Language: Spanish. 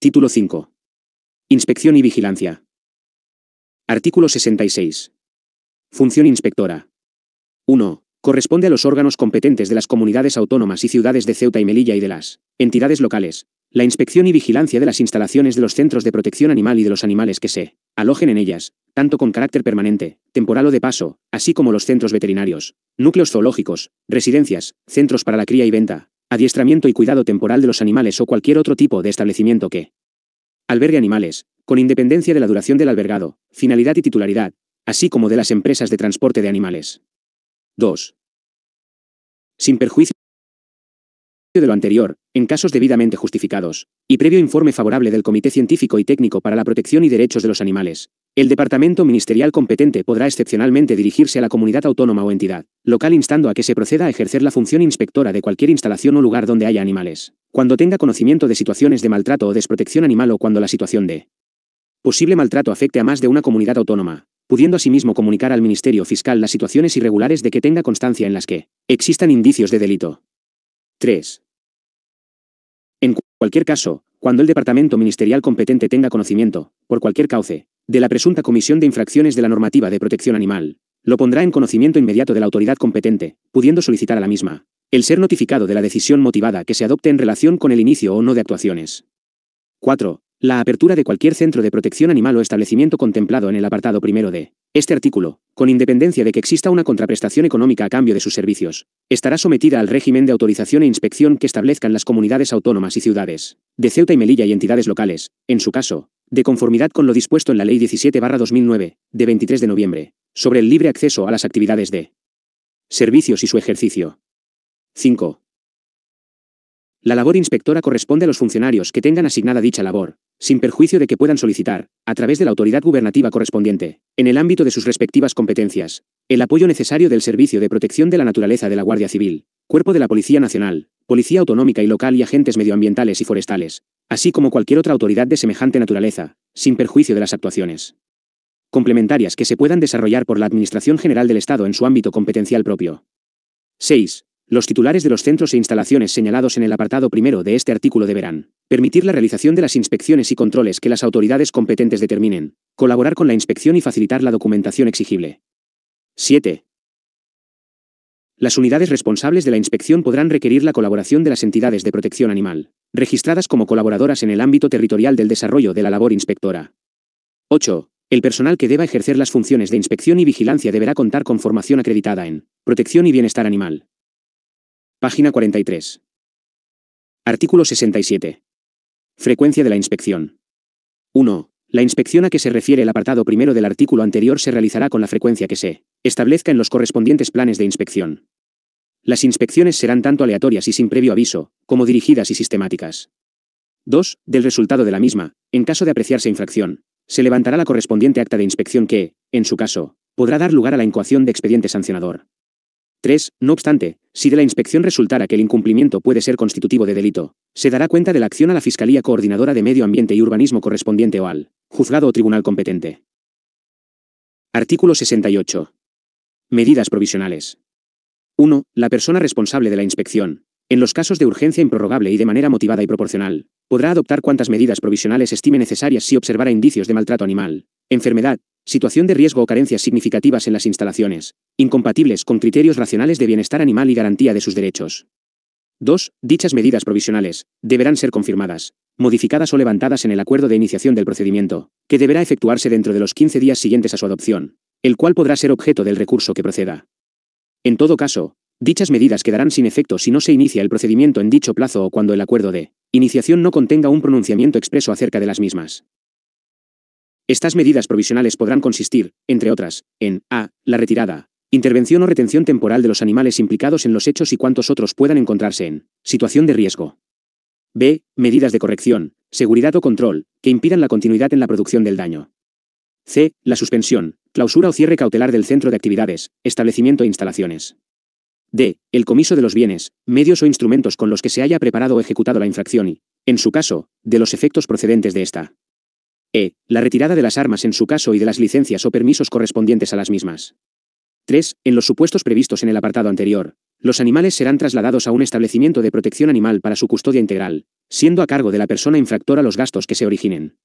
Título 5. Inspección y vigilancia. Artículo 66. Función inspectora. 1. Corresponde a los órganos competentes de las comunidades autónomas y ciudades de Ceuta y Melilla y de las entidades locales, la inspección y vigilancia de las instalaciones de los centros de protección animal y de los animales que se alojen en ellas, tanto con carácter permanente, temporal o de paso, así como los centros veterinarios, núcleos zoológicos, residencias, centros para la cría y venta, adiestramiento y cuidado temporal de los animales o cualquier otro tipo de establecimiento que albergue animales, con independencia de la duración del albergado, finalidad y titularidad, así como de las empresas de transporte de animales. 2. Sin perjuicio de lo anterior, en casos debidamente justificados, y previo informe favorable del Comité Científico y Técnico para la Protección y Derechos de los Animales, el departamento ministerial competente podrá excepcionalmente dirigirse a la comunidad autónoma o entidad local instando a que se proceda a ejercer la función inspectora de cualquier instalación o lugar donde haya animales, cuando tenga conocimiento de situaciones de maltrato o desprotección animal o cuando la situación de posible maltrato afecte a más de una comunidad autónoma, pudiendo asimismo comunicar al Ministerio Fiscal las situaciones irregulares de que tenga constancia en las que existan indicios de delito. 3. En cualquier caso, cuando el departamento ministerial competente tenga conocimiento, por cualquier cauce, de la presunta comisión de infracciones de la normativa de protección animal, lo pondrá en conocimiento inmediato de la autoridad competente, pudiendo solicitar a la misma el ser notificado de la decisión motivada que se adopte en relación con el inicio o no de actuaciones. 4. La apertura de cualquier centro de protección animal o establecimiento contemplado en el apartado primero de este artículo, con independencia de que exista una contraprestación económica a cambio de sus servicios, estará sometida al régimen de autorización e inspección que establezcan las comunidades autónomas y ciudades de Ceuta y Melilla y entidades locales, en su caso, de conformidad con lo dispuesto en la Ley 17-2009, de 23 de noviembre, sobre el libre acceso a las actividades de servicios y su ejercicio. 5. La labor inspectora corresponde a los funcionarios que tengan asignada dicha labor, sin perjuicio de que puedan solicitar, a través de la autoridad gubernativa correspondiente, en el ámbito de sus respectivas competencias, el apoyo necesario del Servicio de Protección de la Naturaleza de la Guardia Civil, Cuerpo de la Policía Nacional, Policía Autonómica y Local y agentes medioambientales y forestales, así como cualquier otra autoridad de semejante naturaleza, sin perjuicio de las actuaciones complementarias que se puedan desarrollar por la Administración General del Estado en su ámbito competencial propio. 6. Los titulares de los centros e instalaciones señalados en el apartado primero de este artículo deberán permitir la realización de las inspecciones y controles que las autoridades competentes determinen, colaborar con la inspección y facilitar la documentación exigible. 7. Las unidades responsables de la inspección podrán requerir la colaboración de las entidades de protección animal, registradas como colaboradoras en el ámbito territorial del desarrollo de la labor inspectora. 8. El personal que deba ejercer las funciones de inspección y vigilancia deberá contar con formación acreditada en protección y bienestar animal. Página 43. Artículo 67. Frecuencia de la inspección. 1. La inspección a que se refiere el apartado primero del artículo anterior se realizará con la frecuencia que se establezca en los correspondientes planes de inspección. Las inspecciones serán tanto aleatorias y sin previo aviso, como dirigidas y sistemáticas. 2. Del resultado de la misma, en caso de apreciarse infracción, se levantará la correspondiente acta de inspección que, en su caso, podrá dar lugar a la incoación de expediente sancionador. 3. No obstante, si de la inspección resultara que el incumplimiento puede ser constitutivo de delito, se dará cuenta de la acción a la Fiscalía Coordinadora de Medio Ambiente y Urbanismo correspondiente o al juzgado o tribunal competente. Artículo 68. Medidas provisionales. 1. La persona responsable de la inspección, en los casos de urgencia improrrogable y de manera motivada y proporcional, podrá adoptar cuantas medidas provisionales estime necesarias si observara indicios de maltrato animal, enfermedad, situación de riesgo o carencias significativas en las instalaciones, incompatibles con criterios racionales de bienestar animal y garantía de sus derechos. 2. Dichas medidas provisionales deberán ser confirmadas, modificadas o levantadas en el acuerdo de iniciación del procedimiento, que deberá efectuarse dentro de los 15 días siguientes a su adopción, el cual podrá ser objeto del recurso que proceda. En todo caso, dichas medidas quedarán sin efecto si no se inicia el procedimiento en dicho plazo o cuando el acuerdo de iniciación no contenga un pronunciamiento expreso acerca de las mismas. Estas medidas provisionales podrán consistir, entre otras, en a. la retirada, intervención o retención temporal de los animales implicados en los hechos y cuantos otros puedan encontrarse en situación de riesgo. b. medidas de corrección, seguridad o control, que impidan la continuidad en la producción del daño. C. La suspensión, clausura o cierre cautelar del centro de actividades, establecimiento e instalaciones. D. El comiso de los bienes, medios o instrumentos con los que se haya preparado o ejecutado la infracción y, en su caso, de los efectos procedentes de esta. E. La retirada de las armas en su caso y de las licencias o permisos correspondientes a las mismas. 3. En los supuestos previstos en el apartado anterior, los animales serán trasladados a un establecimiento de protección animal para su custodia integral, siendo a cargo de la persona infractora los gastos que se originen.